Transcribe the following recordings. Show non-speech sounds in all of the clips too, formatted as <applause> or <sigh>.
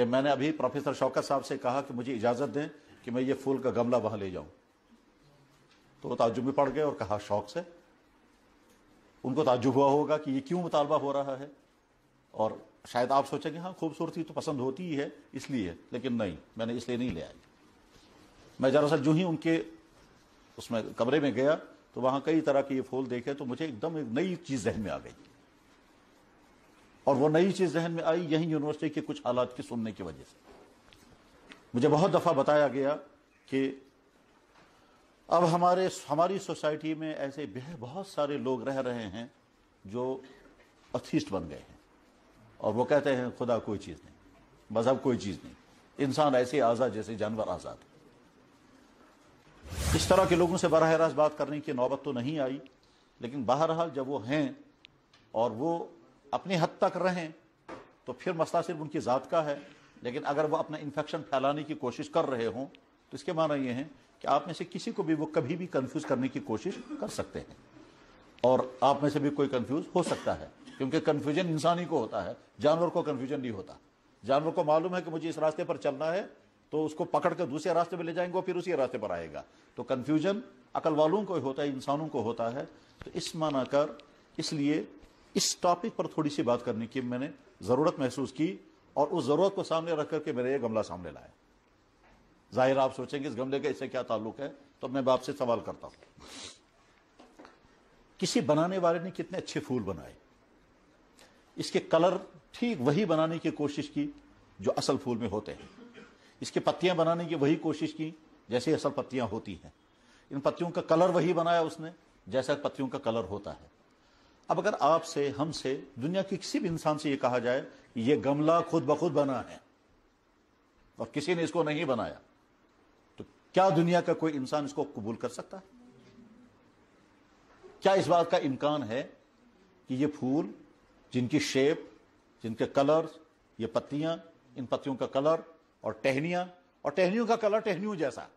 कि मैंने अभी प्रोफेसर शौकत साहब से कहा कि मुझे इजाज़त दें कि मैं ये फूल का गमला वहां ले जाऊं तो वो ताजुब में पड़ गए और कहा शौक से उनको ताजुब हुआ होगा कि ये क्यों मुतालबा हो रहा है और शायद आप सोचेंगे हाँ खूबसूरती तो पसंद होती ही है इसलिए लेकिन नहीं मैंने इसलिए नहीं ले आई मैं दरअसल जो ही उनके उसमें कमरे में गया तो वहां कई तरह के ये फूल देखे तो मुझे एकदम एक नई चीज जहन में आ गई और वो नई चीज़ जहन में आई यही यूनिवर्सिटी के कुछ हालात की सुनने की वजह से मुझे बहुत दफ़ा बताया गया कि अब हमारे हमारी सोसाइटी में ऐसे बहुत सारे लोग रह रहे हैं जो अथीस्ट बन गए हैं और वो कहते हैं खुदा कोई चीज़ नहीं मज़हब कोई चीज़ नहीं इंसान ऐसे आज़ाद जैसे जानवर आज़ाद इस तरह के लोगों से बरह रास्त बात करने की नौबत तो नहीं आई लेकिन बहरहाल जब वो हैं और वो अपनी हद तक रहें तो फिर मसला सिर्फ उनकी ज़ात का है लेकिन अगर वह अपना इन्फेक्शन फैलाने की कोशिश कर रहे हों तो इसके माना यह है कि आप में से किसी को भी वो कभी भी कंफ्यूज करने की कोशिश कर सकते हैं और आप में से भी कोई कन्फ्यूज हो सकता है क्योंकि कन्फ्यूजन इंसान ही को होता है जानवर को कन्फ्यूजन नहीं होता जानवर को मालूम है कि मुझे इस रास्ते पर चलना है तो उसको पकड़ कर दूसरे रास्ते पर ले जाएंगे और फिर उसी रास्ते पर आएगा तो कन्फ्यूजन अकल वालों को होता है इंसानों को होता है तो इस माना कर इसलिए इस टॉपिक पर थोड़ी सी बात करने की मैंने ज़रूरत महसूस की और उस ज़रूरत को सामने रख करके मेरे ये गमला सामने लाया जाहिर आप सोचेंगे इस गमले का इससे क्या ताल्लुक है तो मैं बाप से सवाल करता हूं किसी बनाने वाले ने कितने अच्छे फूल बनाए इसके कलर ठीक वही बनाने की कोशिश की जो असल फूल में होते हैं इसके पत्तियां बनाने की वही कोशिश की जैसे असल पत्तियां होती हैं इन पत्तियों का कलर वही बनाया उसने जैसा पत्तियों का कलर होता है अब अगर आपसे हमसे दुनिया के किसी भी इंसान से यह कहा जाए यह गमला खुद ब खुद बना है और किसी ने इसको नहीं बनाया तो क्या दुनिया का कोई इंसान इसको कबूल कर सकता है क्या इस बात का इम्कान है कि यह फूल जिनकी शेप जिनके कलर ये पत्तियां इन पत्तियों का कलर और टहनियां और टहनियों का कलर टहनियों जैसा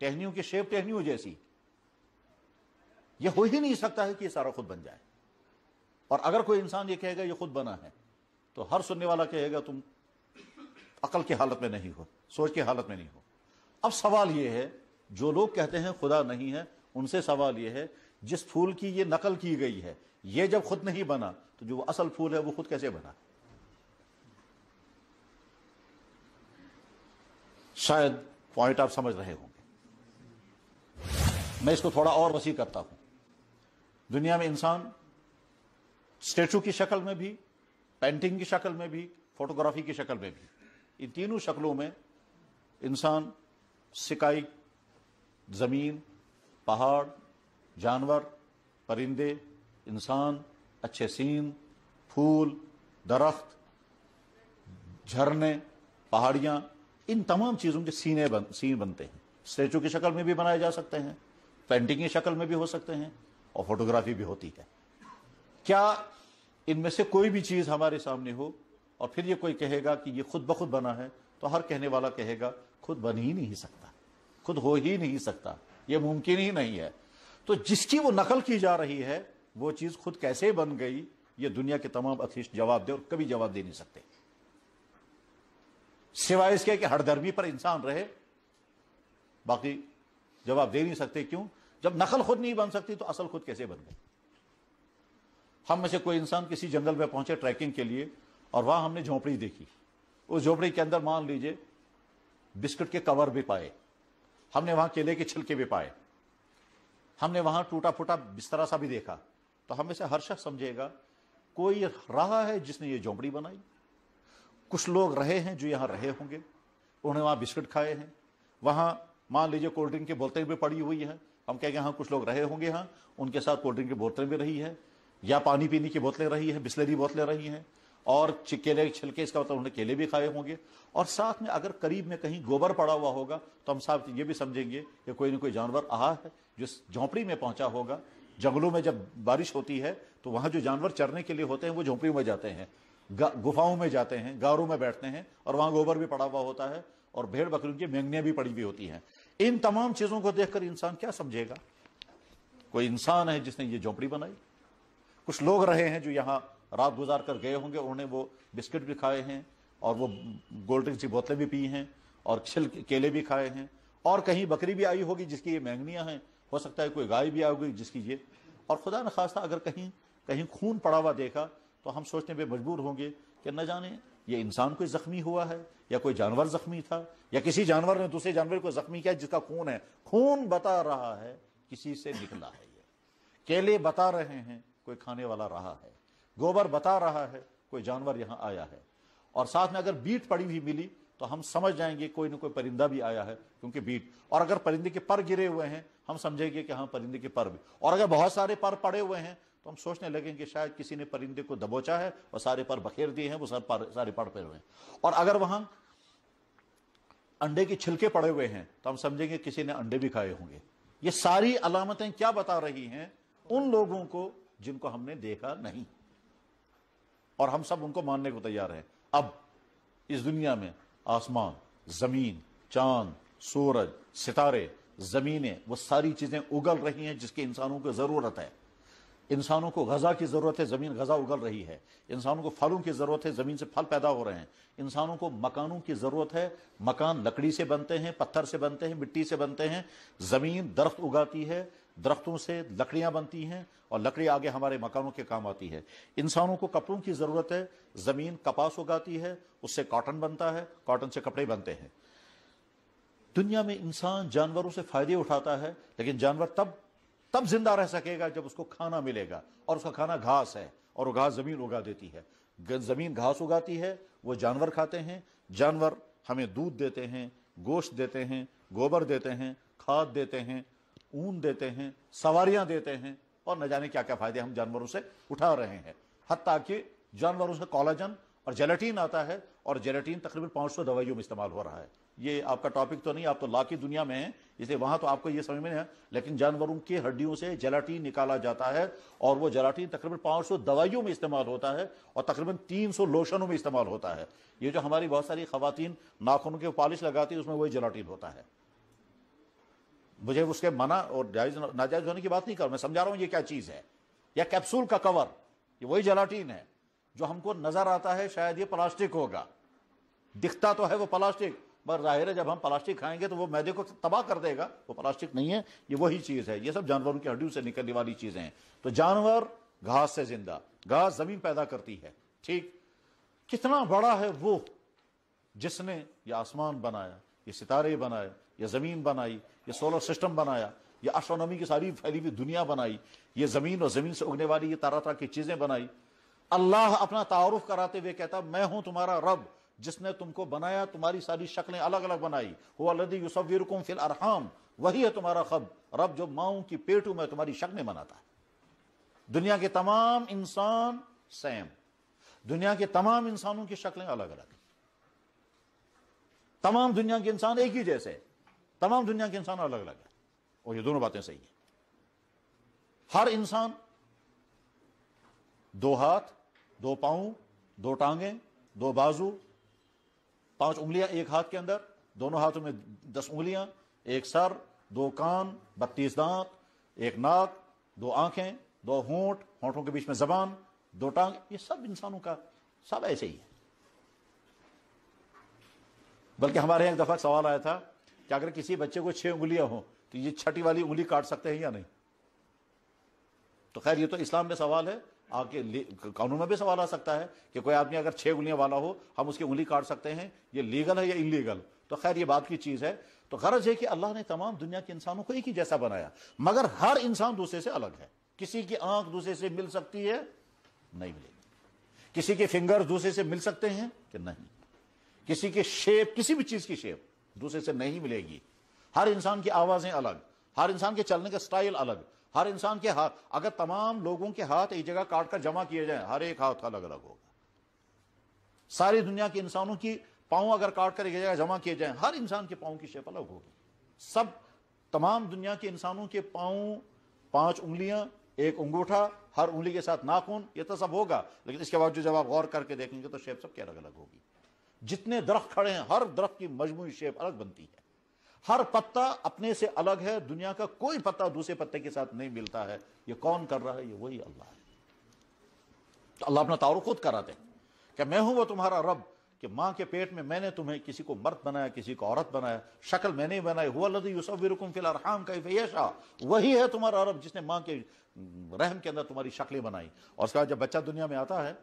टहनियों की शेप टहनियों जैसी यह हो ही नहीं सकता है कि यह सारा खुद बन जाए और अगर कोई इंसान ये कहेगा ये खुद बना है तो हर सुनने वाला कहेगा तुम अकल की हालत में नहीं हो सोच की हालत में नहीं हो अब सवाल ये है जो लोग कहते हैं खुदा नहीं है उनसे सवाल ये है जिस फूल की ये नकल की गई है ये जब खुद नहीं बना तो जो असल फूल है वो खुद कैसे बना शायद पॉइंट आप समझ रहे होंगे मैं इसको थोड़ा और वसी करता हूं दुनिया में इंसान स्टेचू की शक्ल में भी पेंटिंग की शक्ल में भी फोटोग्राफी की शक्ल में भी इन तीनों शक्लों में इंसान सिकाई ज़मीन पहाड़ जानवर परिंदे इंसान अच्छे सीन फूल दरख्त झरने पहाड़ियाँ इन तमाम चीज़ों के सीने बन सीन बनते हैं स्टेचू की शक्ल में भी बनाए जा सकते हैं पेंटिंग की शक्ल में भी हो सकते हैं और फोटोग्राफी भी होती है क्या इनमें से कोई भी चीज़ हमारे सामने हो और फिर ये कोई कहेगा कि ये खुद ब खुद बना है तो हर कहने वाला कहेगा खुद बन ही नहीं सकता खुद हो ही नहीं सकता ये मुमकिन ही नहीं है तो जिसकी वो नकल की जा रही है वो चीज़ खुद कैसे बन गई ये दुनिया के तमाम अथिष्ट जवाब दे और कभी जवाब दे नहीं सकते सिवाय इसके कि हरदर्मी पर इंसान रहे बाकी जवाब दे नहीं सकते क्यों जब नकल खुद नहीं बन सकती तो असल खुद कैसे बन गई हम में से कोई इंसान किसी जंगल में पहुंचे ट्रैकिंग के लिए और वहां हमने झोपड़ी देखी उस झोपड़ी के अंदर मान लीजिए बिस्किट के कवर भी पाए हमने वहां केले के छिलके भी पाए हमने वहां टूटा फूटा बिस्तरा सा भी देखा तो हमें से हर शख्स समझेगा कोई रहा है जिसने ये झोंपड़ी बनाई कुछ लोग रहे हैं जो यहां रहे होंगे उन्होंने वहां बिस्किट खाए हैं वहां मान लीजिए कोल्ड ड्रिंक की बोतलें भी पड़ी हुई है हम कहेंगे हाँ कुछ लोग रहे होंगे हाँ उनके साथ कोल्ड ड्रिंक की बोतलें भी रही है या पानी पीने की बोतलें रही है बिस्लरी बोतलें रही हैं और केले छिलके इसका मतलब उन्होंने केले भी खाए होंगे और साथ में अगर करीब में कहीं गोबर पड़ा हुआ होगा तो हम साहब ये भी समझेंगे कि कोई ना कोई जानवर आहा है जो झोंपड़ी में पहुंचा होगा जंगलों में जब बारिश होती है तो वहां जो जानवर चरने के लिए होते हैं वो झोंपड़ी में जाते हैं गुफाओं में जाते हैं गारों में बैठते हैं और वहां गोबर भी पड़ा हुआ होता है और भेड़ बकरियों की मैंगनियां भी पड़ी हुई होती हैं इन तमाम चीजों को देखकर इंसान क्या समझेगा कोई इंसान है जिसने ये झोंपड़ी बनाई कुछ लोग रहे हैं जो यहाँ रात गुजार कर गए होंगे उन्होंने वो बिस्किट भी खाए हैं और वो गोल्ड ड्रिंक की बोतलें भी पी हैं और छिल केले भी खाए हैं और कहीं बकरी भी आई होगी जिसकी ये मैंगनियाँ हैं हो सकता है कोई गाय भी आई होगी जिसकी ये और खुदा न खासा अगर कहीं कहीं खून पड़ा हुआ देखा तो हम सोचने पर मजबूर होंगे कि न जाने ये इंसान कोई जख्मी हुआ है या कोई जानवर जख्मी था या किसी जानवर ने दूसरे जानवर को जख्मी किया जिसका खून है खून बता रहा है किसी से निकला है ये केले बता रहे हैं कोई खाने वाला रहा है गोबर बता रहा है कोई जानवर यहां आया है और साथ में अगर बीट पड़ी हुई मिली तो हम समझ जाएंगे कोई ना कोई परिंदा भी आया है क्योंकि बीट और अगर परिंदे के पर गिरे हुए हैं हम समझेंगे कि हाँ परिंदे के पर भी और अगर बहुत सारे पर पड़े हुए हैं तो हम सोचने लगेंगे शायद किसी ने परिंदे को दबोचा है और सारे पर बखेर दिए हैं वो सब पर सारे पर पड़े हुए हैं और अगर वहां अंडे के छिलके पड़े हुए हैं तो हम समझेंगे किसी ने अंडे भी खाए होंगे ये सारी अलामतें क्या बता रही हैं उन लोगों को जिनको हमने देखा नहीं और हम सब उनको मानने को तैयार हैं अब इस दुनिया में आसमान जमीन चांद सूरज सितारे जमीनें वो सारी चीजें उगल रही हैं जिसके इंसानों को जरूरत है इंसानों को गजा की जरूरत है जमीन गजा उगल रही है इंसानों को फलों की जरूरत है जमीन से फल पैदा हो रहे हैं इंसानों को मकानों की जरूरत है मकान लकड़ी से बनते हैं पत्थर से बनते हैं मिट्टी से बनते हैं जमीन दरख्त उगाती है दरख्तों से लकड़ियाँ बनती हैं और लकड़ी आगे हमारे मकानों के काम आती है इंसानों को कपड़ों की ज़रूरत है ज़मीन कपास उगाती है उससे कॉटन बनता है कॉटन से कपड़े बनते हैं दुनिया में इंसान जानवरों से फ़ायदे उठाता है लेकिन जानवर तब तब जिंदा रह सकेगा जब उसको खाना मिलेगा और उसका खाना घास है और घास ज़मीन उगा देती है ज़मीन घास उगाती है वो जानवर खाते हैं जानवर हमें दूध देते हैं गोश्त देते हैं गोबर देते हैं खाद देते हैं ऊन देते हैं सवारियां देते हैं और न जाने क्या क्या फायदे हम जानवरों से उठा रहे हैं हत्या कि जानवरों से कॉलाजन और जेलेटीन आता है और जेलेटीन तकरीबन पांच सौ दवाइयों में इस्तेमाल हो रहा है ये आपका टॉपिक तो नहीं आप तो ला की दुनिया में हैं इसलिए वहां तो आपको ये समझ में नहीं है लेकिन जानवरों के हड्डियों से जेलाटीन निकाला जाता है और वो जेलाटीन तकरीबन 500 दवाइयों में इस्तेमाल होता है और तकरीबन 300 लोशनों में इस्तेमाल होता है ये जो हमारी बहुत सारी खातन नाखूनों के पॉलिश लगाती है उसमें वही जेलाटीन होता है मुझे उसके मना और जायज नाजायज होने की बात नहीं कर मैं समझा रहा हूँ ये क्या चीज़ है या कैप्सूल का कवर ये वही जलाटीन है जो हमको नज़र आता है शायद ये प्लास्टिक होगा दिखता तो है वो प्लास्टिक पर जाहिर है जब हम प्लास्टिक खाएंगे तो वो मैदे को तबाह कर देगा वो प्लास्टिक नहीं है ये वही चीज़ है ये सब जानवरों की हड्डियों से निकलने वाली चीज़ें हैं तो जानवर घास से जिंदा घास ज़मीन पैदा करती है ठीक कितना बड़ा है वो जिसने ये आसमान बनाया ये सितारे बनाए ये ज़मीन बनाई ये सोलर सिस्टम बनाया ये एस्ट्रोनॉमी की सारी फैली हुई दुनिया बनाई ये ज़मीन और ज़मीन से उगने वाली ये तरह तरह की चीज़ें बनाई अल्लाह अपना तारुफ कराते हुए कहता मैं हूं तुम्हारा रब जिसने तुमको बनाया तुम्हारी सारी शक्लें अलग अलग बनाई हुआ लदी फिल अरहम वही है तुम्हारा खब रब जो माओ की पेटू में तुम्हारी शक्लें बनाता है दुनिया के तमाम इंसान सेम दुनिया के तमाम इंसानों की शक्लें अलग अलग तमाम दुनिया के इंसान एक ही जैसे तमाम दुनिया के इंसान अलग अलग है और ये दोनों बातें सही हैं हर इंसान दो हाथ दो पांव दो टांगे दो बाजू पांच उंगलियां एक हाथ के अंदर दोनों हाथों में दस उंगलियां एक सर दो कान बत्तीस दांत एक नाक दो आंखें दो होंठ होंठों के बीच में जबान दो टांग ये सब इंसानों का सब ऐसे ही है बल्कि हमारे एक दफा सवाल आया था कि अगर किसी बच्चे को छह उंगलियां हो तो ये छठी वाली उंगली काट सकते हैं या नहीं तो खैर ये तो इस्लाम में सवाल है आपके कानून में भी सवाल आ सकता है कि कोई आदमी अगर छह उंगलियां वाला हो हम उसकी उंगली काट सकते हैं ये लीगल है या इलीगल तो खैर ये बात की चीज़ है तो गरज है कि अल्लाह ने तमाम दुनिया के इंसानों को एक ही जैसा बनाया मगर हर इंसान दूसरे से अलग है किसी की आंख दूसरे से मिल सकती है नहीं मिलेगी किसी के फिंगर दूसरे से मिल सकते हैं कि नहीं किसी के शेप किसी भी चीज़ की शेप दूसरे से नहीं मिलेगी हर इंसान की आवाज़ें अलग हर इंसान के चलने का स्टाइल अलग हर इंसान के हाथ अगर तमाम लोगों के हाथ एक जगह काट कर जमा किए जाए हर एक हाथ अलग अलग होगा सारी दुनिया के इंसानों की पाओ अगर काट कर एक जगह जमा किए जाए हर इंसान के पाओ की शेप अलग होगी सब तमाम दुनिया के इंसानों के पाओ पांच उंगलियां एक अंगूठा हर उंगली के साथ नाखून ये तो सब होगा लेकिन इसके जो जब आप गौर करके देखेंगे तो शेप सब क्या अलग अलग होगी जितने दरख्त खड़े हैं हर दरख्त की मजमू शेप अलग बनती है हर पत्ता अपने से अलग है दुनिया का कोई पत्ता दूसरे पत्ते के साथ नहीं मिलता है ये कौन कर रहा है ये वही अल्लाह है तो अल्लाह अपना तारु खुद कराते हैं कि मैं हूं वो तुम्हारा रब कि माँ के पेट में मैंने तुम्हें किसी को मर्द बनाया किसी को औरत बनाया शक्ल मैंने ही बनाई हुआ लदी यूसफ रुकुम फिल अरहाम का वही है तुम्हारा अरब जिसने माँ के रहम के अंदर तुम्हारी शक्लें बनाई और उसके बाद जब बच्चा दुनिया में आता है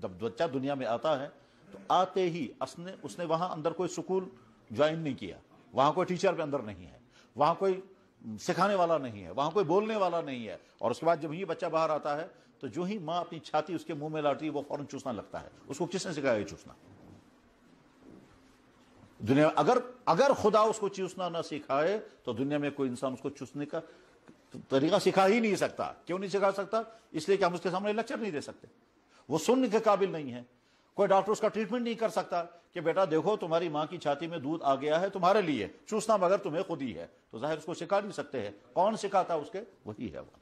जब बच्चा दुनिया में आता है तो आते ही उसने उसने वहां अंदर कोई स्कूल ज्वाइन नहीं किया वहां कोई टीचर भी अंदर नहीं है वहां कोई सिखाने वाला नहीं है वहां कोई बोलने वाला नहीं है और उसके बाद जब ये बच्चा बाहर आता है तो जो ही माँ अपनी छाती उसके मुंह में लाती है वो फौरन चूसना लगता है उसको किसने सिखाया चूसना दुनिया अगर अगर खुदा उसको चूसना ना सिखाए तो दुनिया में कोई इंसान उसको चूसने का तरीका सिखा ही नहीं सकता क्यों नहीं सिखा सकता इसलिए कि हम उसके सामने लेक्चर नहीं दे सकते वो सुनने के काबिल नहीं है कोई डॉक्टर उसका ट्रीटमेंट नहीं कर सकता कि बेटा देखो तुम्हारी माँ की छाती में दूध आ गया है तुम्हारे लिए चूसना मगर तुम्हें खुद ही है तो जाहिर उसको सिखा नहीं सकते हैं कौन सिखाता उसके वही है वो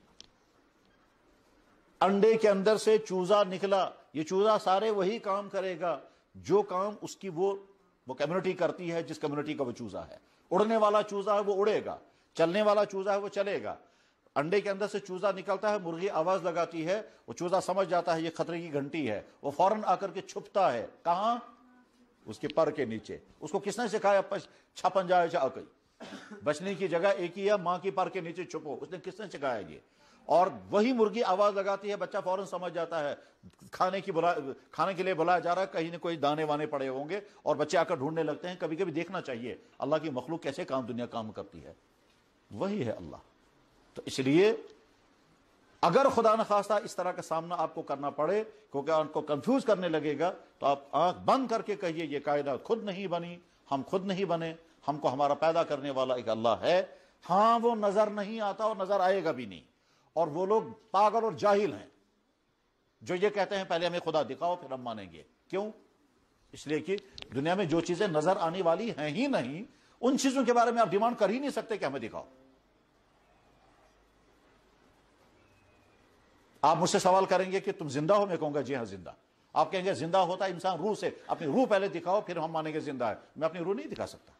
अंडे के अंदर से चूजा निकला ये चूजा सारे वही काम करेगा जो काम उसकी वो वो कम्युनिटी करती है जिस कम्युनिटी का वो चूजा है उड़ने वाला चूजा है वो उड़ेगा चलने वाला चूजा है वो चलेगा अंडे के अंदर से चूजा निकलता है मुर्गी आवाज लगाती है वो चूजा समझ जाता है ये खतरे की घंटी है वो फौरन आकर के छुपता है कहा उसके पर के नीचे उसको किसने सिखाया छपन जाए चाकई बचने की जगह एक ही है माँ की पर के नीचे छुपो उसने किसने सिखाया ये और वही मुर्गी आवाज लगाती है बच्चा फौरन समझ जाता है खाने की बुला खाने के लिए बुलाया जा रहा है कहीं ना कोई दाने वाने पड़े होंगे और बच्चे आकर ढूंढने लगते हैं कभी कभी देखना चाहिए अल्लाह की मखलूक कैसे काम दुनिया काम करती है वही है अल्लाह तो इसलिए अगर खुदा न खास्ता इस तरह का सामना आपको करना पड़े क्योंकि उनको कंफ्यूज करने लगेगा तो आप आंख बंद करके कहिए ये कायदा खुद नहीं बनी हम खुद नहीं बने हमको हमारा पैदा करने वाला एक अल्लाह है हाँ वो नजर नहीं आता और नजर आएगा भी नहीं और वो लोग पागल और जाहिल हैं जो ये कहते हैं पहले हमें खुदा दिखाओ फिर हम मानेंगे क्यों इसलिए कि दुनिया में जो चीजें नजर आने वाली हैं ही नहीं उन चीजों के बारे में आप डिमांड कर ही नहीं सकते कि हमें दिखाओ आप मुझसे सवाल करेंगे कि तुम जिंदा हो मैं कहूंगा जी हाँ जिंदा आप कहेंगे जिंदा होता इंसान रूह से अपनी रूह पहले दिखाओ फिर हम मानेंगे जिंदा है मैं अपनी रूह नहीं दिखा सकता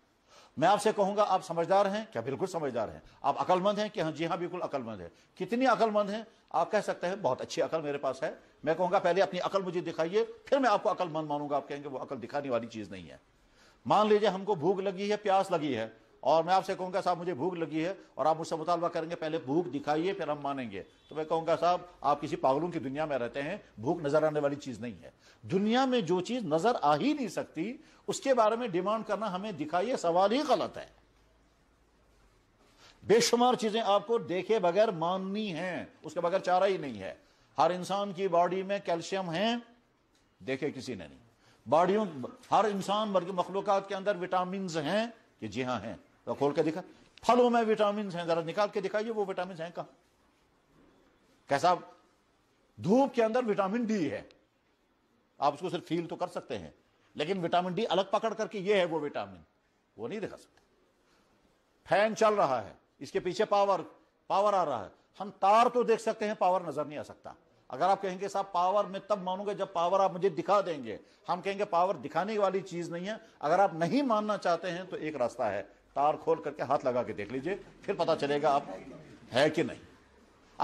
मैं आपसे कहूंगा आप समझदार हैं क्या बिल्कुल समझदार हैं आप अकलमंद हैं कि हाँ जी हाँ बिल्कुल अकलमंद है कितनी अकलमंद है आप कह सकते हैं बहुत अच्छी अकल मेरे पास है मैं कहूंगा पहले अपनी अकल मुझे दिखाइए फिर मैं आपको अकलमंद मानूंगा आप कहेंगे वो अकल दिखाने वाली चीज नहीं है मान लीजिए हमको भूख लगी है प्यास लगी है और मैं आपसे कहूंगा साहब मुझे भूख लगी है और आप मुझसे मुतालबा करेंगे पहले भूख दिखाइए फिर हम मानेंगे तो मैं कहूंगा साहब आप किसी पागलों की दुनिया में रहते हैं भूख नज़र आने वाली चीज़ नहीं है दुनिया में जो चीज़ नज़र आ ही नहीं सकती उसके बारे में डिमांड करना हमें दिखाइए सवाल ही गलत है बेशुमार चीज़ें आपको देखे बगैर माननी है उसके बगैर चारा ही नहीं है हर इंसान की बॉडी में कैल्शियम है देखे किसी ने नहीं बॉडियों हर इंसान मखलूक के अंदर विटामिन हैं कि जी हाँ हैं तो खोल के दिखा फलों में विटामिन हैं जरा निकाल के दिखाइए वो विटामिन हैं कहा कैसा धूप के अंदर विटामिन डी है आप उसको सिर्फ फील तो कर सकते हैं लेकिन विटामिन डी अलग पकड़ करके ये है वो विटामिन वो नहीं दिखा सकते फैन चल रहा है इसके पीछे पावर पावर आ रहा है हम तार तो देख सकते हैं पावर नजर नहीं आ सकता अगर आप कहेंगे साहब पावर में तब मानोगे जब पावर आप मुझे दिखा देंगे हम कहेंगे पावर दिखाने वाली चीज नहीं है अगर आप नहीं मानना चाहते हैं तो एक रास्ता है तार खोल करके हाथ लगा के देख लीजिए फिर पता चलेगा आप है कि नहीं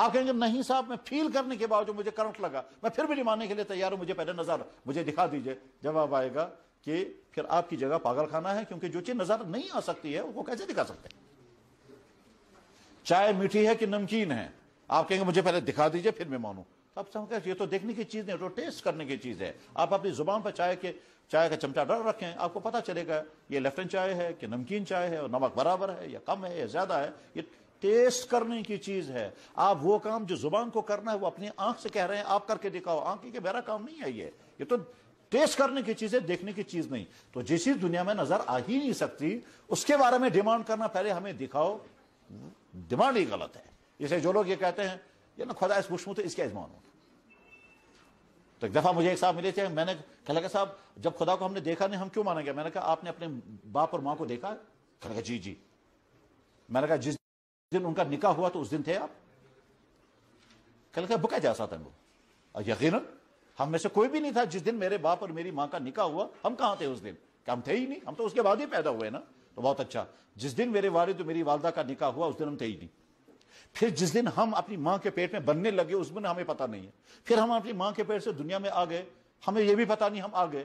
आप कहेंगे नहीं साहब मैं फील करने के बावजूद मुझे करंट लगा मैं फिर भी मानने के लिए तैयार हूं मुझे पहले नजर मुझे दिखा दीजिए जवाब आएगा कि फिर आपकी जगह पागल खाना है क्योंकि जो चीज नजर नहीं आ सकती है वो कैसे दिखा सकते चाय मीठी है कि नमकीन है आप कहेंगे मुझे पहले दिखा दीजिए फिर मैं मानू तो आप समझ ये तो देखने की चीज नहीं तो टेस्ट करने की चीज है आप अपनी जुबान पर चाय के चाय का चमचा डर रखें आपको पता चलेगा ये लेफ्टन चाय है कि नमकीन चाय है और नमक बराबर है या कम है या ज्यादा है ये टेस्ट करने की चीज है आप वो काम जो जुबान को करना है वो अपनी आंख से कह रहे हैं आप करके दिखाओ आंख के मेरा काम नहीं है ये ये तो टेस्ट करने की चीज है देखने की चीज नहीं तो जिस चीज दुनिया में नजर आ ही नहीं सकती उसके बारे में डिमांड करना पहले हमें दिखाओ डिमांड ही गलत है इसे जो लोग ये कहते हैं ये ना खुदा इस बुशमू तो इसके आजमान हो तो एक दफ़ा मुझे एक साहब मिले थे मैंने कहा लगा साहब जब खुदा को हमने देखा नहीं हम क्यों मानेंगे मैंने कहा आपने अपने बाप और माँ को देखा कहा जी जी मैंने कहा जिस दिन उनका निकाह हुआ तो उस दिन थे आप कह क्या बुका जा सातन वो यकीन हम में से कोई भी नहीं था जिस दिन मेरे बाप और मेरी माँ का निकाह हुआ हम कहाँ थे उस दिन क्या हम थे ही नहीं हम तो उसके बाद ही पैदा हुए ना तो बहुत अच्छा जिस दिन मेरे वालिद तो मेरी वालदा का निकाह हुआ उस दिन हम थे ही नहीं फिर जिस दिन हम अपनी मां के पेट में बनने लगे उस दिन हमें पता नहीं है फिर हम अपनी मां के पेट से दुनिया में आ गए हमें यह भी पता नहीं हम आ गए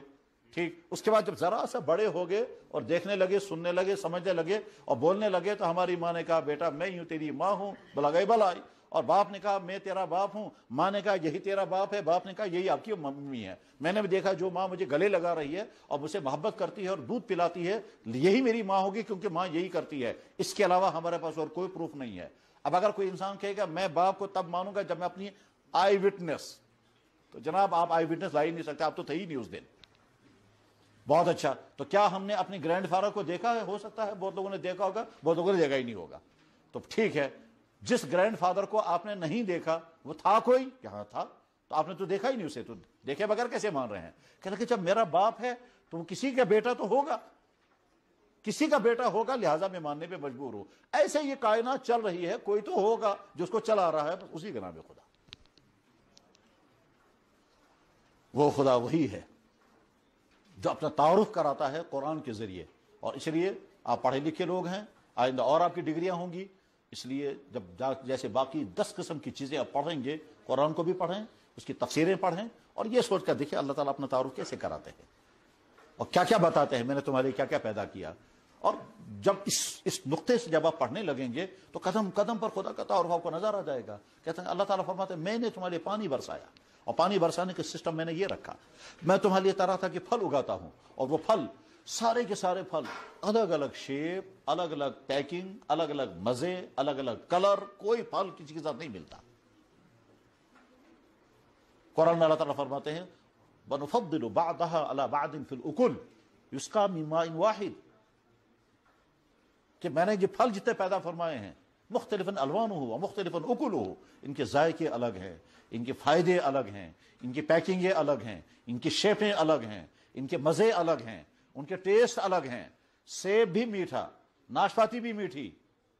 ठीक उसके बाद जब जरा सा बड़े हो गए और देखने लगे सुनने लगे समझने लगे और बोलने लगे तो हमारी माँ ने कहा बेटा मैं हूं तेरी माँ हूं बला गई बलाई और बाप ने कहा मैं तेरा बाप हूं माँ ने कहा यही तेरा बाप है बाप ने कहा यही आपकी मम्मी है मैंने भी देखा जो माँ मुझे गले लगा रही है और मुझे मोहब्बत करती है और दूध पिलाती है यही मेरी माँ होगी क्योंकि माँ यही करती है इसके अलावा हमारे पास और कोई प्रूफ नहीं है अब अगर कोई इंसान कहेगा मैं बाप को तब मानूंगा जब मैं अपनी आई विटनेस तो जनाब आप आई विटनेस ला ही नहीं सकते आप तो थे ही नहीं उस दिन बहुत अच्छा तो क्या हमने अपने फादर को देखा है हो सकता है बहुत लोगों ने देखा होगा बहुत लोगों ने देखा ही नहीं होगा तो ठीक है जिस ग्रैंडफादर को आपने नहीं देखा वो था कोई यहां था तो आपने तो देखा ही नहीं उसे तो देखे बगैर कैसे मान रहे हैं कहते कि जब मेरा बाप है तो वो किसी का बेटा तो होगा किसी का बेटा होगा लिहाजा मैं मानने पर मजबूर हूं ऐसे ये कायनात चल रही है कोई तो होगा जो उसको चला रहा है उसी के नाम है खुदा वो खुदा वही है जो अपना तारुफ कराता है कुरान के जरिए और इसलिए आप पढ़े लिखे लोग हैं आइंदा और आपकी डिग्रियां होंगी इसलिए जब जैसे बाकी दस किस्म की चीज़ें आप पढ़ेंगे कुरान को भी पढ़ें उसकी तफसीरें पढ़ें और यह सोचकर देखिए अल्लाह ताला अपना तारुफ कैसे कराते हैं और क्या क्या बताते हैं मैंने तुम्हारे क्या क्या पैदा किया और जब इस इस नुक्ते से जब आप पढ़ने लगेंगे तो कदम कदम पर खुदा का तारफ आपको नजर आ जाएगा कहते हैं अल्लाह ताला फरमाते हैं मैंने तुम्हारे लिए पानी बरसाया और पानी बरसाने के सिस्टम मैंने ये रखा मैं तुम्हारे लिए तरह था कि फल उगाता हूं और वो फल सारे के सारे फल अलग अलग शेप अलग अलग पैकिंग अलग अलग मजे अलग अलग कलर कोई फल किसी के साथ नहीं मिलता कुरान अल्लाह ताला फरमाते हैं बनफदिल बादहा अला बादिन फिल उकुल इसका मिमा इन वाहिद कि मैंने ये फल जितने पैदा फरमाए हैं मुख्तलिफन अलवान हो मुख्तलिफन उकुल हो इनके जायके अलग हैं इनके फ़ायदे अलग हैं इनकी पैकिंगें अलग हैं इनकी शेपें अलग हैं इनके मज़े अलग हैं उनके टेस्ट अलग हैं सेब भी मीठा नाशपाती भी मीठी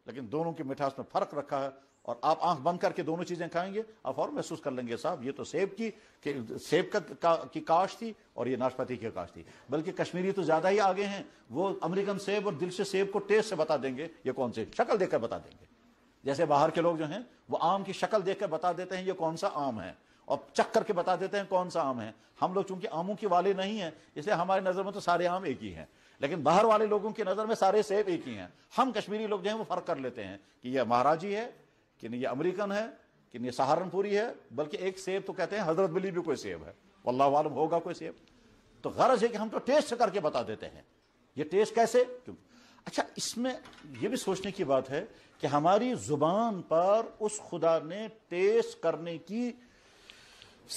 लेकिन दोनों की मिठास में फ़र्क रखा है और आप आंख बंद करके दोनों चीज़ें खाएंगे आप फौरन महसूस कर लेंगे साहब ये तो सेब की सेब का, का की काश थी और ये नाशपाती की काश थी बल्कि कश्मीरी तो ज़्यादा ही आगे हैं वो अमेरिकन सेब और दिल से सेब को टेस्ट से बता देंगे ये कौन से शक्ल देखकर बता देंगे जैसे बाहर के लोग जो हैं वो आम की शक्ल देखकर बता देते हैं ये कौन सा आम है और चक करके बता देते हैं कौन सा आम है हम लोग चूंकि आमों के वाले नहीं है इसलिए हमारी नज़र में तो सारे आम एक ही है लेकिन बाहर वाले लोगों की नज़र में सारे सेब एक ही हैं हम कश्मीरी लोग जो हैं वो फ़र्क कर लेते हैं कि यह महाराजी है कि नहीं ये अमेरिकन है कि नहीं सहारनपुरी है बल्कि एक सेब तो कहते हैं हजरत बली भी कोई सेब है वल्लाह वालम होगा कोई सेब तो गरज है कि हम तो टेस्ट करके बता देते हैं ये टेस्ट कैसे क्योंकि अच्छा इसमें यह भी सोचने की बात है कि हमारी जुबान पर उस खुदा ने टेस्ट करने की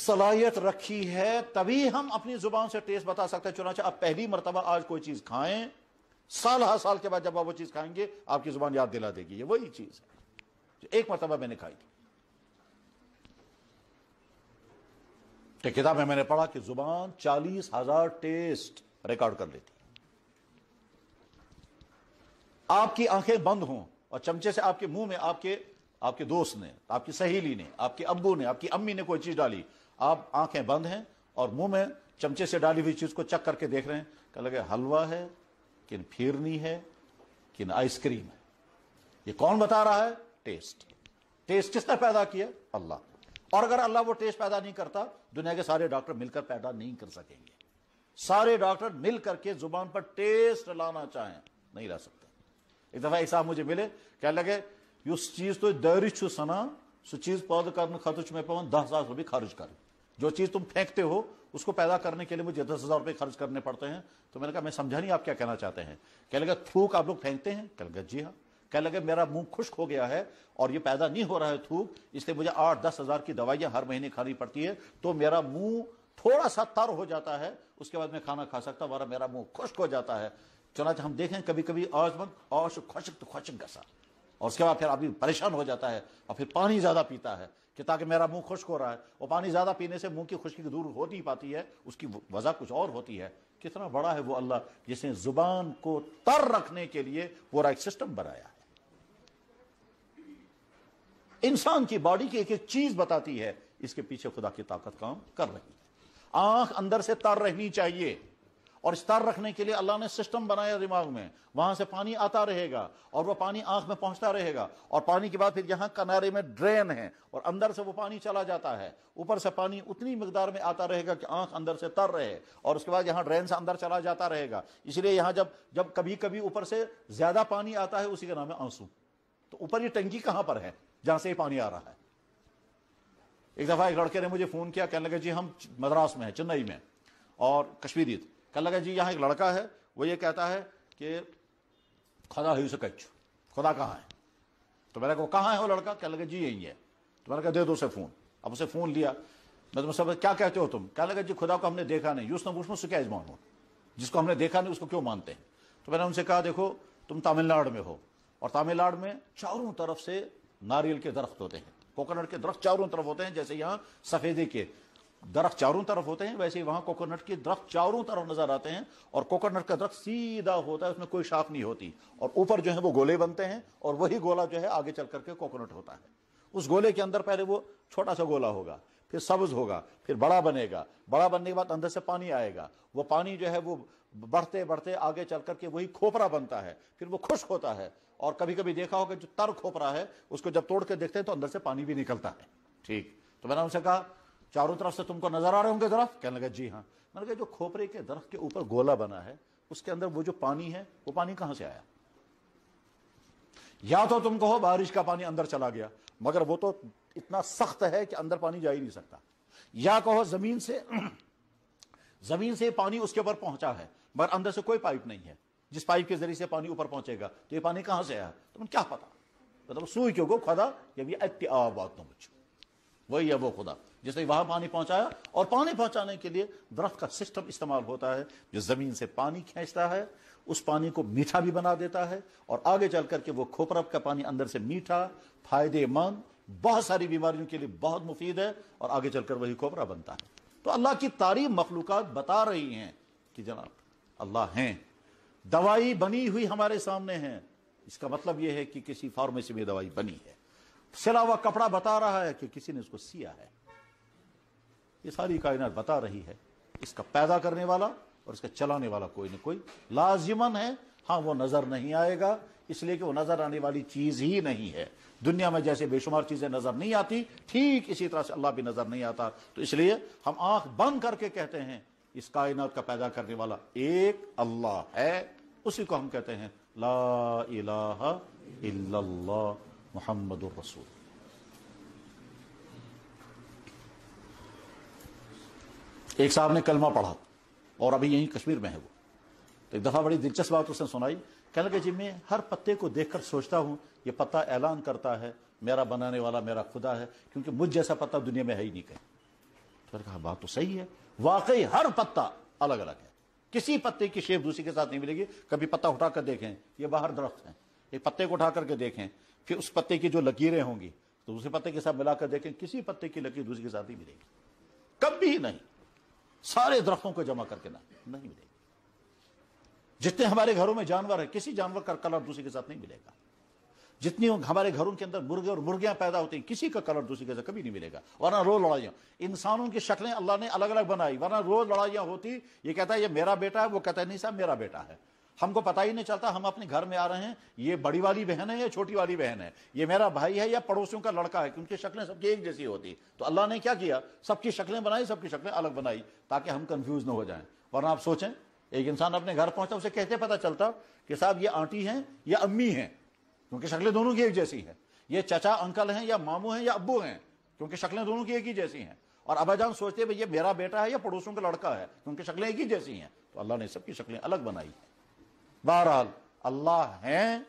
सलाहियत रखी है तभी हम अपनी जुबान से टेस्ट बता सकते हैं चुनाचा आप पहली मरतबा आज कोई चीज खाएं साल हर साल के बाद जब आप वो चीज खाएंगे आपकी जुबान याद दिला देगी ये वही चीज है एक मरतबा मैंने खाई थी किताब में मैंने पढ़ा कि जुबान चालीस हजार टेस्ट रिकॉर्ड कर लेती आपकी आंखें बंद हों और चमचे से आपके मुंह में आपके आपके दोस्त ने आपकी सहेली ने आपके अब्बू ने आपकी अम्मी ने कोई चीज डाली आप आंखें बंद हैं और मुंह में चमचे से डाली हुई चीज को चेक करके देख रहे हैं कह लगे हलवा है किन फिरनी है किन आइसक्रीम है ये कौन बता रहा है टेस्ट टेस्ट किसने पैदा किया अल्लाह और अगर अल्लाह वो टेस्ट पैदा नहीं करता दुनिया के सारे डॉक्टर मिलकर पैदा नहीं कर सकेंगे सारे डॉक्टर मिल करके जुबान पर टेस्ट लाना चाहें नहीं ला सकते एक दफा ऐसा मुझे मिले क्या लगे उस चीज तो दरी छु सना सो चीज पौध करने खर्च में पवन दस हजार रुपये खर्च कर जो चीज तुम फेंकते हो उसको पैदा करने के लिए मुझे दस हजार रुपये खर्च करने पड़ते हैं तो मैंने कहा मैं समझा नहीं आप क्या कहना चाहते हैं कह लगा थूक आप लोग फेंकते हैं कह लगा जी हाँ कह लगे मेरा मुंह खुश्क हो गया है और ये पैदा नहीं हो रहा है थूक इसलिए मुझे आठ दस हजार की दवाइयां हर महीने खानी पड़ती है तो मेरा मुंह थोड़ा सा तर हो जाता है उसके बाद मैं खाना खा सकता हूँ मेरा मुंह खुश्क हो जाता है चुनाच हम देखें कभी कभी औजमन औश खुशक तो खुशक घसा और उसके बाद फिर अभी परेशान हो जाता है और फिर पानी ज़्यादा पीता है कि ताकि मेरा मुंह खुश्क हो रहा है और पानी ज़्यादा पीने से मुंह की खुशकी दूर हो नहीं पाती है उसकी वजह कुछ और होती है कितना बड़ा है वो अल्लाह जिसने ज़ुबान को तर रखने के लिए पूरा एक सिस्टम बनाया इंसान की बॉडी की एक एक चीज बताती है इसके पीछे खुदा की ताकत काम कर रही है आंख अंदर से तर रहनी चाहिए और इस तर रखने के लिए अल्लाह ने सिस्टम बनाया दिमाग में वहां से पानी आता रहेगा और वह पानी आंख में पहुंचता रहेगा और पानी के बाद फिर यहाँ किनारे में ड्रेन है और अंदर से वो पानी चला जाता है ऊपर से पानी उतनी मकदार में आता रहेगा कि आंख अंदर से तर रहे और उसके बाद यहाँ ड्रेन से अंदर चला जाता रहेगा इसलिए यहाँ जब जब कभी कभी ऊपर से ज्यादा पानी आता है उसी का नाम है आंसू तो ऊपर ये टंकी कहां पर है जहां से पानी आ रहा है एक दफा एक लड़के ने मुझे फोन किया कहने लगा जी हम मद्रास में है चेन्नई में और कश्मीरी कहने लगे जी यहां एक लड़का है वो ये कहता है कि खुदा ही कच्छ खुदा कहाँ है तो मैंने कहा कहाँ है वो लड़का कहने लगे जी यही है तो मैंने कहा दे दो उसे फ़ोन अब उसे फ़ोन लिया मैं तुम्हें तो सब क्या कहते हो तुम कहने लगा जी खुदा को हमने देखा नहीं यूस नबूस में क्या इजमान हो जिसको हमने देखा नहीं उसको क्यों मानते हैं तो मैंने उनसे कहा देखो तुम तमिलनाडु में हो और तमिलनाडु में चारों तरफ से नारियल के दरख्त होते हैं कोकोनट के दरख्त चारों तरफ होते हैं जैसे यहाँ सफ़ेदे के दरख्त चारों तरफ होते हैं वैसे ही वहाँ कोकोनट के दरख्त चारों तरफ नजर आते हैं और कोकोनट का दरख्त सीधा होता है उसमें कोई शाख नहीं होती और ऊपर जो है वो गोले बनते हैं और वही गोला जो है आगे चल करके कोकोनट होता है उस गोले के अंदर पहले वो छोटा सा गोला होगा फिर सब्ज होगा फिर बड़ा बनेगा बड़ा बनने के बाद अंदर से पानी आएगा वो पानी जो है वो बढ़ते बढ़ते आगे चल करके वही खोपरा बनता है फिर वो खुश होता है और कभी कभी देखा होगा जो तर खोपरा है उसको जब तोड़ के देखते हैं तो अंदर से पानी भी निकलता है ठीक तो मैंने उनसे कहा चारों तरफ से तुमको नजर आ रहे होंगे दरख्त कहने लगे जी हाँ मैंने कहा जो खोपरे के दरख्त के ऊपर गोला बना है उसके अंदर वो जो पानी है वो पानी कहां से आया या तो तुम कहो बारिश का पानी अंदर चला गया मगर वो तो इतना सख्त है कि अंदर पानी जा ही नहीं सकता या कहो जमीन से <clears throat> जमीन से पानी उसके ऊपर पहुंचा है मगर अंदर से कोई पाइप नहीं है जिस पाइप के जरिए से पानी ऊपर पहुंचेगा तो ये पानी कहां से आया तो क्या पता मतलब सूई क्यों गो खुदा ये भी अति आवाबात तुम बचू वही है वो खुदा जिसने वहां पानी पहुंचाया और पानी पहुंचाने के लिए दरख्त का सिस्टम इस्तेमाल होता है जो जमीन से पानी खींचता है उस पानी को मीठा भी बना देता है और आगे चल करके वो खोपरब का पानी अंदर से मीठा फायदेमंद बहुत सारी बीमारियों के लिए बहुत मुफीद है और आगे चलकर वही खोपरा बनता है तो अल्लाह की तारीफ मखलूक बता रही हैं कि जनाब अल्लाह हैं दवाई बनी हुई हमारे सामने है इसका मतलब यह है कि किसी फार्मेसी में दवाई बनी है सिला हुआ कपड़ा बता रहा है कि किसी ने उसको सिया है ये सारी कायनात बता रही है इसका पैदा करने वाला और इसका चलाने वाला कोई ना कोई लाजिमन है हाँ वो नजर नहीं आएगा इसलिए कि वो नजर आने वाली चीज ही नहीं है दुनिया में जैसे बेशुमार चीजें नजर नहीं आती ठीक इसी तरह से अल्लाह भी नजर नहीं आता तो इसलिए हम आंख बंद करके कहते हैं इस कायनात का पैदा करने वाला एक अल्लाह है उसी को हम कहते हैं ला इलाहा इल्लल्लाह मोहम्मद रसूल एक साहब ने कलमा पढ़ा और अभी यहीं कश्मीर में है वो तो एक दफ़ा बड़ी दिलचस्प बात उसने सुनाई कहने लगे जी मैं हर पत्ते को देखकर सोचता हूं ये पत्ता ऐलान करता है मेरा बनाने वाला मेरा खुदा है क्योंकि मुझ जैसा पत्ता दुनिया में है ही नहीं कहीं तो कहा बात तो सही है वाकई हर पत्ता अलग अलग है किसी पत्ते की शेप दूसरी के साथ नहीं मिलेगी कभी पत्ता उठा कर देखें ये बाहर दरख्त है एक पत्ते को उठा करके देखें फिर उस पत्ते की जो लकीरें होंगी तो दूसरे पत्ते के साथ मिलाकर देखें किसी पत्ते की लकीर दूसरे के साथ ही मिलेगी कभी नहीं सारे दरख्तों को जमा करके ना नहीं मिलेगी जितने हमारे घरों में जानवर है किसी जानवर का कलर दूसरे के साथ नहीं मिलेगा जितनी हमारे घरों के अंदर मुर्गे और मुर्गियां पैदा होती हैं किसी का कलर दूसरी के कभी नहीं मिलेगा वरना रोज लड़ाइयाँ इंसानों की शक्लें अल्लाह ने अलग अलग बनाई वरना रो लड़ाइयाँ होती ये कहता है ये मेरा बेटा है वो कहता है नहीं साहब मेरा बेटा है हमको पता ही नहीं चलता हम अपने घर में आ रहे हैं ये बड़ी वाली बहन है या छोटी वाली बहन है ये मेरा भाई है या पड़ोसियों का लड़का है क्योंकि शक्लें सबकी एक जैसी होती तो अल्लाह ने क्या किया सबकी शक्लें बनाई सबकी शक्लें अलग बनाई ताकि हम कन्फ्यूज ना हो जाएं वरना आप सोचें एक इंसान अपने घर पहुंचता उसे कहते पता चलता कि साहब ये आंटी हैं या अम्मी हैं क्योंकि शक्लें दोनों की एक जैसी है ये चचा अंकल हैं या मामू हैं या अब्बू हैं क्योंकि शक्लें दोनों की एक ही जैसी हैं और अबाजान सोचते हैं ये मेरा बेटा है या पड़ोसों का लड़का है क्योंकि शक्लें एक ही जैसी हैं तो अल्लाह ने सबकी शक्लें अलग बनाई बहरहाल अल्लाह हैं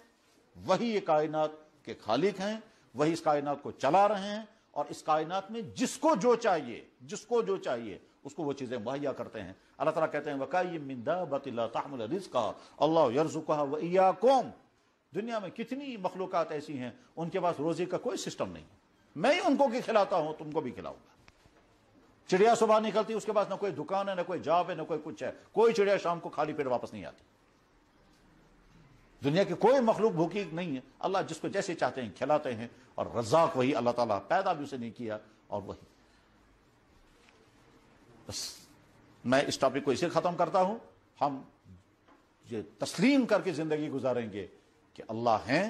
वही ये कायनात के खालिक हैं वही इस कायनात को चला रहे हैं और इस कायनात में जिसको जो चाहिए जिसको जो चाहिए उसको वो चीज़ें मुहैया करते हैं अल्लाह तला कहते हैं वकाई मिंदा बतिला तहमल रिज का अल्लाह यरजुका वैया कोम दुनिया में कितनी मखलूक ऐसी हैं उनके पास रोजे का कोई सिस्टम नहीं है मैं ही उनको भी खिलाता हूं तुमको भी खिलाऊंगा चिड़िया सुबह निकलती उसके पास ना कोई दुकान है ना कोई जॉब है ना कोई कुछ है कोई चिड़िया शाम को खाली पेट वापस नहीं आती दुनिया की कोई मखलूक भूखी नहीं है अल्लाह जिसको जैसे चाहते हैं खिलाते हैं और रजाक वही अल्लाह तला पैदा भी उसे नहीं किया और वही बस मैं इस टॉपिक को इसे ख़त्म करता हूं हम ये तस्लीम करके ज़िंदगी गुजारेंगे कि अल्लाह हैं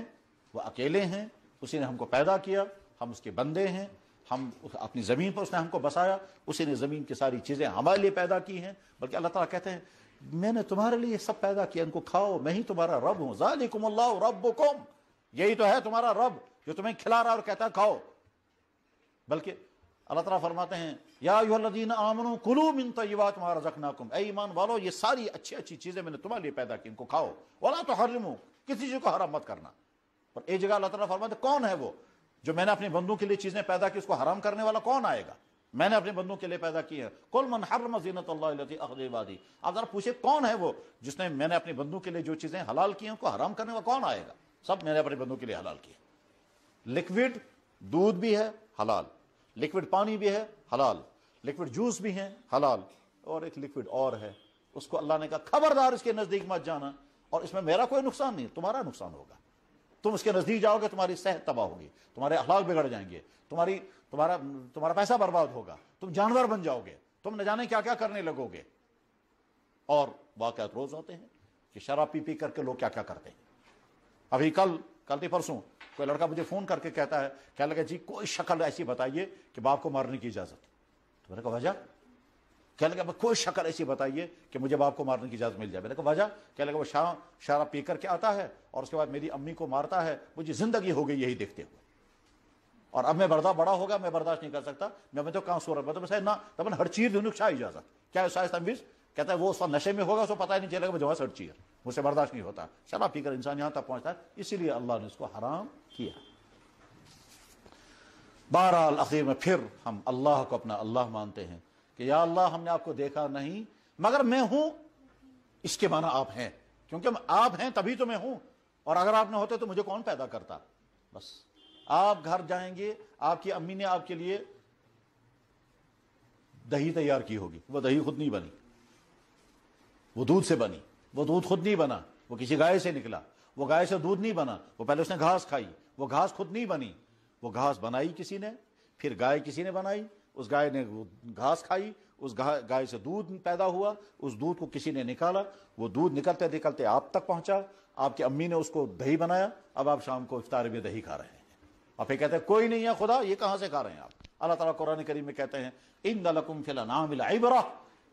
वह अकेले हैं उसी ने हमको पैदा किया हम उसके बंदे हैं हम अपनी ज़मीन पर उसने हमको बसाया उसी ने ज़मीन की सारी चीज़ें हमारे लिए पैदा की हैं बल्कि अल्लाह ताला कहते हैं मैंने तुम्हारे लिए सब पैदा किया इनको खाओ मैं ही तुम्हारा रब हूँ जालिकुम अल्लाह रब यही तो है तुम्हारा रब जो तुम्हें खिला रहा और कहता है खाओ बल्कि अल्लाह ताला फरमाते हैं यादीन आमनो कुलू मिन तयबा तुम्हारा जखना कुम ईमान वालो ये सारी अच्छी अच्छी चीज़ें मैंने तुम्हारे लिए पैदा की इनको खाओ वाला तो हरमू किसी चीज को हराम मत करना पर एक जगह अल्लाह तला फरमाते कौन है वो जो मैंने अपने बंदों के लिए चीजें पैदा की उसको हराम करने वाला कौन आएगा मैंने अपने बंदों के लिए पैदा किए हैं कुल मन हर मजीनत अखदेवादी आप जरा पूछे कौन है वो जिसने मैंने अपने बंदों के लिए जो चीजें हलाल की हैं उनको हराम करने वाला कौन आएगा सब मैंने अपने बंदों के लिए हलाल किए लिक्विड दूध भी है हलाल लिक्विड पानी भी है हलाल लिक्विड जूस भी है हलाल और एक लिक्विड और है उसको अल्लाह ने कहा खबरदार इसके नजदीक मत जाना और इसमें मेरा कोई नुकसान नहीं तुम्हारा नुकसान होगा तुम उसके नज़दीक जाओगे तुम्हारी सेहत तबाह होगी तुम्हारे अखलाक बिगड़ जाएंगे तुम्हारी तुम्हारा तुम्हारा पैसा बर्बाद होगा तुम जानवर बन जाओगे तुम न जाने क्या क्या करने लगोगे और वाकत रोज़ होते हैं कि शराब पी पी करके लोग क्या क्या करते हैं अभी कल कल थी परसों कोई लड़का मुझे फ़ोन करके कहता है कह लगा जी कोई शक्ल ऐसी बताइए कि बाप को मारने की इजाज़त तो कहा वजह कहने लगा कोई शक्ल ऐसी बताइए कि मुझे बाप को मारने की इजाज़त मिल जाए मैंने कहा वजह कहने लगा वो शाह शारा पी करके आता है और उसके बाद मेरी अम्मी को मारता है मुझे ज़िंदगी हो गई यही देखते हुए और अब मैं बर्दा बड़ा होगा मैं बर्दाश्त नहीं कर सकता मैं मैं तो कहाँ सो रहा मैं तो ना तब हर चीज़ नुकसा शाह इजाज़त क्या शायद तमवीज कहता है वो उसका नशे में होगा उसको पता ही नहीं चलेगा मुझे हर चीज़ मुझसे बर्दाश्त नहीं होता शराब पीकर इंसान यहां तक पहुंचता है इसीलिए अल्लाह ने उसको हराम किया बहरहाल आखिर में फिर हम अल्लाह को अपना अल्लाह मानते हैं कि या अल्लाह हमने आपको देखा नहीं मगर मैं हूं इसके माना आप हैं क्योंकि आप हैं तभी तो मैं हूं और अगर आप ना होते तो मुझे कौन पैदा करता बस आप घर जाएंगे आपकी अम्मी ने आपके लिए दही तैयार की होगी वह दही खुद नहीं बनी वो दूध से बनी वो दूध खुद नहीं बना वो किसी गाय से निकला वो गाय से दूध नहीं बना वो पहले उसने घास खाई वो घास खुद नहीं बनी वो घास बनाई किसी ने फिर गाय किसी ने बनाई उस गाय ने घास खाई उस गाय से दूध पैदा हुआ उस दूध को किसी ने निकाला वो दूध निकलते निकलते आप तक पहुंचा आपकी अम्मी ने उसको दही बनाया अब आप शाम को इफ्तार में दही खा रहे हैं और फिर कहते हैं कोई नहीं है खुदा ये कहां से खा रहे हैं आप अल्लाह ताला कुरान करीम में कहते हैं इन दलकुम फिला नाम इबरा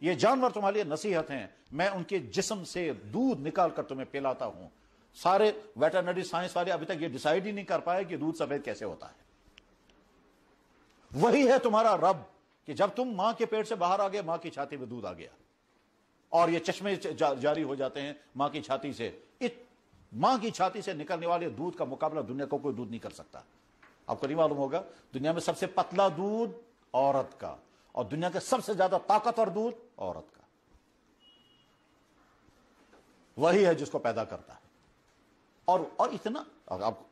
ये जानवर तुम्हारे लिए नसीहत हैं मैं उनके जिसम से दूध निकाल कर तुम्हें पिलाता हूं सारे वेटरनरी साइंस वाले अभी तक ये डिसाइड ही नहीं कर पाए कि दूध सफेद कैसे होता है वही है तुम्हारा रब कि जब तुम मां के पेट से बाहर आ गए मां की छाती में दूध आ गया और ये चश्मे जारी हो जाते हैं मां की छाती से इत, मां की छाती से निकलने वाले दूध का मुकाबला दुनिया को कोई दूध नहीं कर सकता आपको नहीं मालूम होगा दुनिया में सबसे पतला दूध औरत का और दुनिया का सबसे ज्यादा ताकतवर दूध औरत का वही है जिसको पैदा करता है और और इतना आप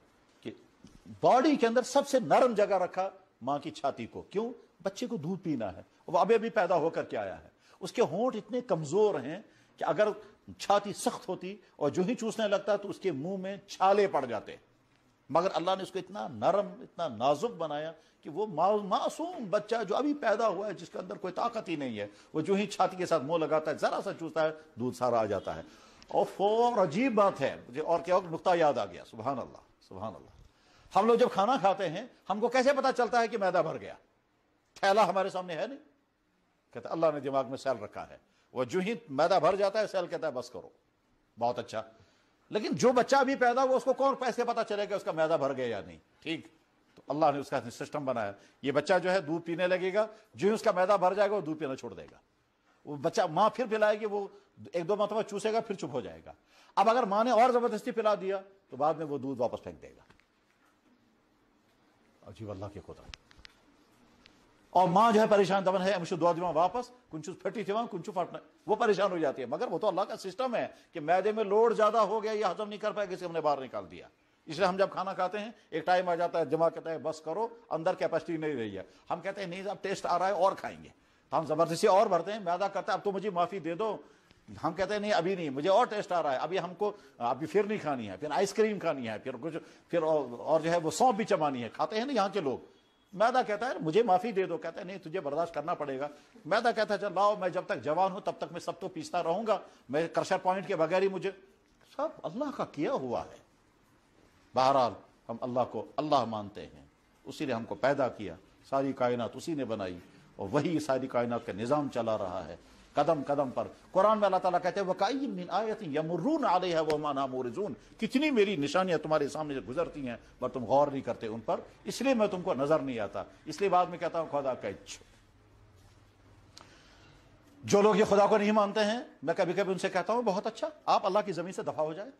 बॉडी के अंदर सबसे नरम जगह रखा माँ की छाती को क्यों बच्चे को दूध पीना है वह अभी अभी पैदा होकर के आया है उसके होंठ इतने कमजोर हैं कि अगर छाती सख्त होती और जो ही चूसने लगता तो उसके मुंह में छाले पड़ जाते मगर अल्लाह ने उसको इतना नरम इतना नाजुक बनाया कि वो मासूम बच्चा जो अभी पैदा हुआ है जिसके अंदर कोई ताकत ही नहीं है वो जो ही छाती के साथ मुंह लगाता है जरा सा चूसता है दूध सारा आ जाता है और फौर अजीब बात है मुझे और क्या नुकता याद आ गया सुबहान अल्लाह सुबहान अल्लाह हम लोग जब खाना खाते हैं हमको कैसे पता चलता है कि मैदा भर गया थैला हमारे सामने है नहीं कहते अल्लाह ने दिमाग में सेल रखा है वह जो ही मैदा भर जाता है सेल कहता है बस करो बहुत अच्छा लेकिन जो बच्चा अभी पैदा हुआ उसको कौन पैसे पता चलेगा उसका मैदा भर गया या नहीं ठीक तो अल्लाह ने उसका सिस्टम बनाया ये बच्चा जो है दूध पीने लगेगा जो ही उसका मैदा भर जाएगा वो दूध पीना छोड़ देगा वो बच्चा माँ फिर पिलाएगी वो एक दो मतलब चूसेगा फिर चुप हो जाएगा अब अगर माँ ने और ज़बरदस्ती पिला दिया तो बाद में वो दूध वापस फेंक देगा अजीब अल्लाह की कुदरत और माँ जो है परेशान दमन है हमेशा दुआ दिवा वापस कुछ फटी थी वहां कुछ फटना वो परेशान हो जाती है मगर वो तो अल्लाह का सिस्टम है कि मैदे में लोड ज्यादा हो गया या हजम नहीं कर पाया किसी हमने बाहर निकाल दिया इसलिए हम जब खाना खाते हैं एक टाइम आ जाता है जमा कहता है बस करो अंदर कैपेसिटी नहीं रही है हम कहते हैं नहीं अब टेस्ट आ रहा है और खाएंगे तो हम जबरदस्ती और भरते हैं मैदा करता है अब तो मुझे माफी दे दो हम कहते हैं नहीं अभी नहीं मुझे और टेस्ट आ रहा है अभी हमको अभी फिर नहीं खानी है फिर आइसक्रीम खानी है फिर कुछ फिर और, और जो है वो सौंप भी चबानी है खाते हैं ना यहाँ के लोग मैदा कहता है मुझे माफ़ी दे दो कहते हैं नहीं तुझे बर्दाश्त करना पड़ेगा मैदा कहता है चल लाओ मैं जब तक जवान हूं तब तक मैं सब तो पीसता रहूंगा मैं क्रशर पॉइंट के बगैर ही मुझे सब अल्लाह का किया हुआ है बहरहाल हम अल्लाह को अल्लाह मानते हैं उसी ने हमको पैदा किया सारी कायनात उसी ने बनाई और वही सारी कायनात का निज़ाम चला रहा है कदम कदम पर कुरान में अल्लाह कहते हैं वकाईमिन आयत है आलह माना मोरजून कितनी मेरी निशानियां तुम्हारे सामने से गुजरती हैं पर तुम गौर नहीं करते उन पर इसलिए मैं तुमको नजर नहीं आता इसलिए बाद में कहता हूं खुदा का जो लोग ये खुदा को नहीं मानते हैं मैं कभी कभी उनसे कहता हूं बहुत अच्छा आप अल्लाह की जमीन से दफा हो जाए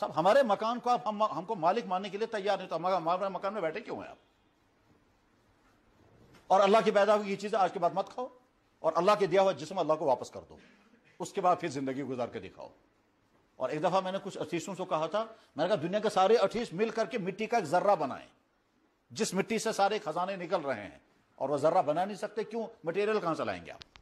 सब हमारे मकान को आप हम हमको मालिक मानने के लिए तैयार नहीं तो हमारे मकान में बैठे क्यों हैं आप और अल्लाह की पैदा हुई ये चीजें आज के बाद मत खाओ और अल्लाह के दिया हुआ जिसम अल्लाह को वापस कर दो उसके बाद फिर जिंदगी गुजार के दिखाओ और एक दफ़ा मैंने कुछ अठीसों से कहा था मैंने कहा दुनिया के सारे अठीस मिल करके मिट्टी का एक जर्रा बनाए जिस मिट्टी से सारे खजाने निकल रहे हैं और वह जर्रा बना नहीं सकते क्यों मटेरियल कहां से लाएंगे आप